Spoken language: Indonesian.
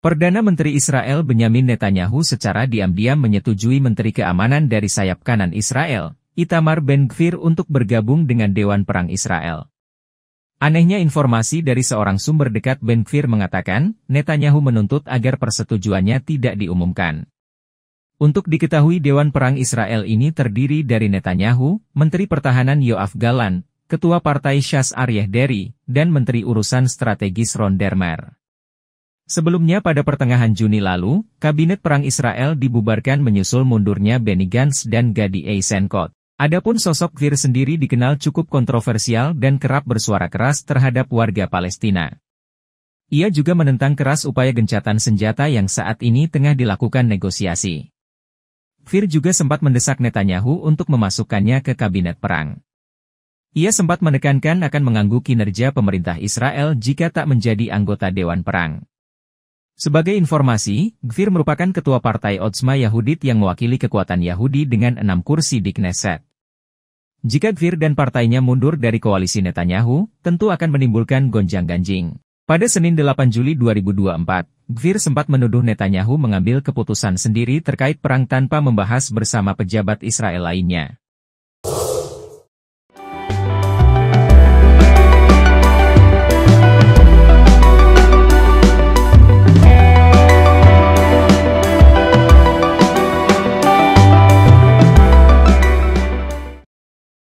Perdana Menteri Israel Benyamin Netanyahu secara diam-diam menyetujui Menteri Keamanan dari sayap kanan Israel, Itamar Ben-Gvir untuk bergabung dengan Dewan Perang Israel. Anehnya informasi dari seorang sumber dekat Ben-Gvir mengatakan, Netanyahu menuntut agar persetujuannya tidak diumumkan. Untuk diketahui Dewan Perang Israel ini terdiri dari Netanyahu, Menteri Pertahanan Yoav Galan, Ketua Partai Shas Aryeh Deri, dan Menteri Urusan Strategis Ron Dermer. Sebelumnya pada pertengahan Juni lalu, Kabinet Perang Israel dibubarkan menyusul mundurnya Benny Gantz dan Gadi Eisenkot. Adapun sosok Fir sendiri dikenal cukup kontroversial dan kerap bersuara keras terhadap warga Palestina. Ia juga menentang keras upaya gencatan senjata yang saat ini tengah dilakukan negosiasi. Fir juga sempat mendesak Netanyahu untuk memasukkannya ke kabinet perang. Ia sempat menekankan akan mengganggu kinerja pemerintah Israel jika tak menjadi anggota Dewan Perang. Sebagai informasi, Gvir merupakan ketua partai Otsma Yahudit yang mewakili kekuatan Yahudi dengan enam kursi di Knesset. Jika Gvir dan partainya mundur dari koalisi Netanyahu, tentu akan menimbulkan gonjang-ganjing. Pada Senin 8 Juli 2024, Gvir sempat menuduh Netanyahu mengambil keputusan sendiri terkait perang tanpa membahas bersama pejabat Israel lainnya.